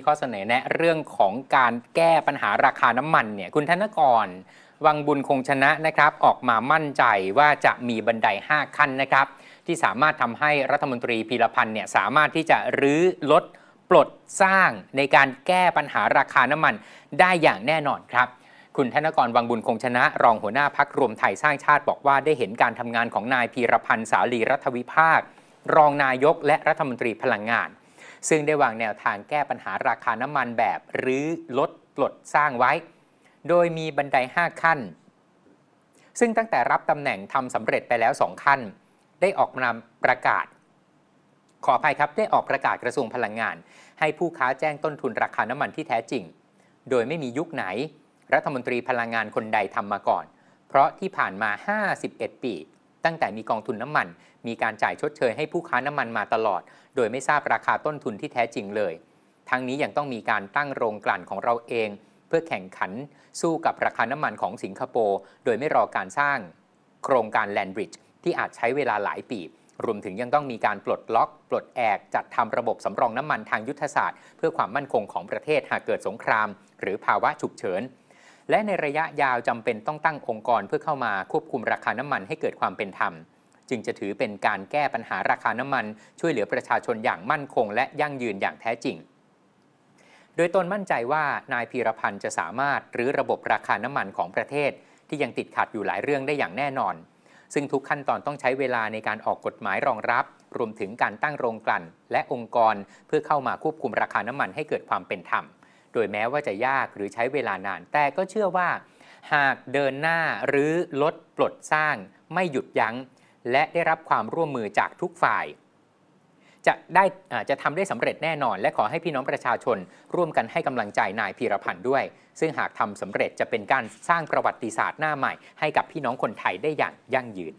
มีข้อเสนอแนะเรื่องของการแก้ปัญหาราคาน้ำมันเนี่ยคุณธนกรวังบุญคงชนะนะครับออกมามั่นใจว่าจะมีบันได 5 ขั้นนะครับ ที่สามารถทำให้รัฐมนตรีพีรพันธ์เนี่ยสามารถที่จะรื้อลดปลดสร้างในการแก้ปัญหาราคาน้ำมันได้อย่างแน่นอนครับคุณธนกร วังบุญคงชนะ รองหัวหน้าพักรวมไทยสร้างชาติบอกว่า ได้เห็นการทำงานของนายพีรพันธ์สาลีรัฐวิภาค รองนายกและรัฐมนตรีพลังงานซึ่งได้วางแนวทางแก้ปัญหาราคาน้ำมันแบบ หรือลดปลดสร้างไว้ โดยมีบันได5 ขั้น ซึ่งตั้งแต่รับตำแหน่งทำสำเร็จไปแล้ว 2 ขั้น ได้ออกนำประกาศ ขออภัยครับได้ออกประกาศกระทรวงพลังงาน ให้ผู้ค้าแจ้งต้นทุนราคาน้ำมันที่แท้จริง โดยไม่มียุคไหนรัฐมนตรีพลังงานคนใดทำมาก่อน เพราะที่ผ่านมา 51 ปีตั้งแต่มีกองทุนน้ำมัน มีการจ่ายชดเชยให้ผู้ค้าน้ำมันมาตลอด โดยไม่ทราบราคาต้นทุนที่แท้จริงเลย ทั้งนี้ยังต้องมีการตั้งโรงกลั่นของเราเอง เพื่อแข่งขันสู้กับราคาน้ำมันของสิงคโปร์ โดยไม่รอการสร้างโครงการแลนบริดจ์ที่อาจใช้เวลาหลายปี รวมถึงยังต้องมีการปลดล็อก ปลดแอกจัดทำระบบสำรองน้ำมันทางยุทธศาสตร์เพื่อความมั่นคงของประเทศหากเกิดสงคราม หรือภาวะฉุกเฉินและในระยะยาวจำเป็นต้องตั้งองค์กร เพื่อเข้ามาควบคุมราคาน้ำมันให้เกิดความเป็นธรรม จึงจะถือเป็นการแก้ปัญหาราคาน้ำมันช่วยเหลือประชาชนอย่างมั่นคง และยั่งยืนอย่างแท้จริง โดยตนมั่นใจว่า นายพีรพันธ์จะสามารถรื้อระบบราคาน้ำมันของประเทศ ที่ยังติดขัดอยู่หลายเรื่องได้อย่างแน่นอน ซึ่งทุกขั้นตอนต้องใช้เวลาในการออกกฎหมายรองรับรวมถึงการตั้งโรงกลั่น และองค์กรเพื่อเข้ามาควบคุมราคาน้ำมันให้เกิดความเป็นธรรมโดยแม้ว่าจะยากหรือใช้เวลานาน แต่ก็เชื่อว่า หากเดินหน้าหรือลดปลดสร้างไม่หยุดยัง้ง และได้รับความร่วมมือจากทุกฝ่าย จะได้จะทำได้สำเร็จแน่นอน และขอให้พี่น้องประชาชนร่วมกันให้กำลังใจนายพีรพันธ์ด้วย ซึ่งหากทำสำเร็จจะเป็นการสร้างประวัติศาสตร์หน้าใหม่ให้กับพี่น้องคนไทยได้อย่างยั่งยืน